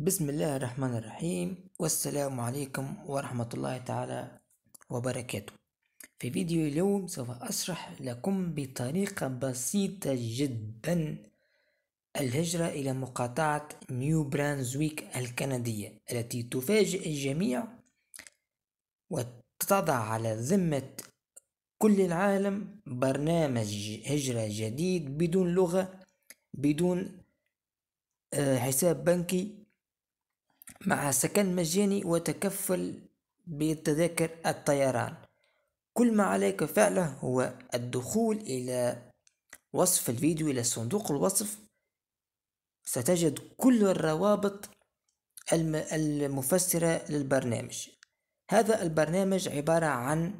بسم الله الرحمن الرحيم والسلام عليكم ورحمة الله تعالى وبركاته في فيديو اليوم سوف أشرح لكم بطريقة بسيطة جدا الهجرة إلى مقاطعة نيو برانزويك الكندية التي تفاجئ الجميع وتضع على ذمة كل العالم برنامج هجرة جديد بدون لغة بدون آه، حساب بنكي مع سكن مجاني وتكفل بتذاكر الطيران كل ما عليك فعله هو الدخول إلى وصف الفيديو إلى صندوق الوصف ستجد كل الروابط المفسرة للبرنامج هذا البرنامج عبارة عن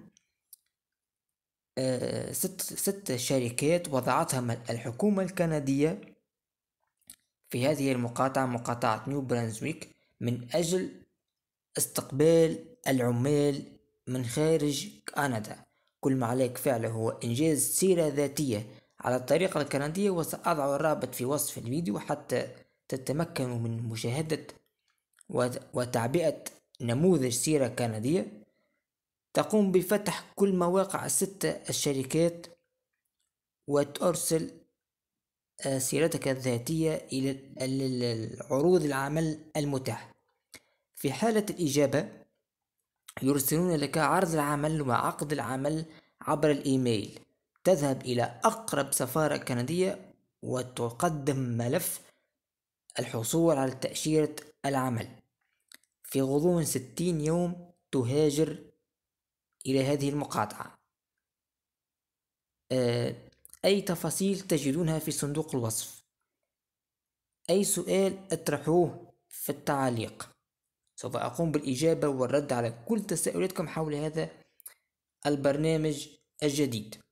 آه، ست, ست شركات وضعتها الحكومة الكندية في هذه المقاطعة مقاطعة نيو برانزويك من أجل استقبال العمال من خارج كندا كل ما عليك فعله هو إنجاز سيرة ذاتية على الطريقة الكندية وسأضع الرابط في وصف الفيديو حتى تتمكنوا من مشاهدة وتعبئة نموذج سيرة كندية تقوم بفتح كل مواقع الستة الشركات وترسل آه، سيرتك الذاتية إلى العروض العمل المتاح في حالة الإجابة يرسلون لك عرض العمل وعقد العمل عبر الإيميل تذهب إلى أقرب سفارة كندية وتقدم ملف الحصول على تأشيرة العمل في غضون ستين يوم تهاجر إلى هذه المقاطعة آه، أي تفاصيل تجدونها في صندوق الوصف أي سؤال اطرحوه في التعليق سوف أقوم بالإجابة والرد على كل تساؤلاتكم حول هذا البرنامج الجديد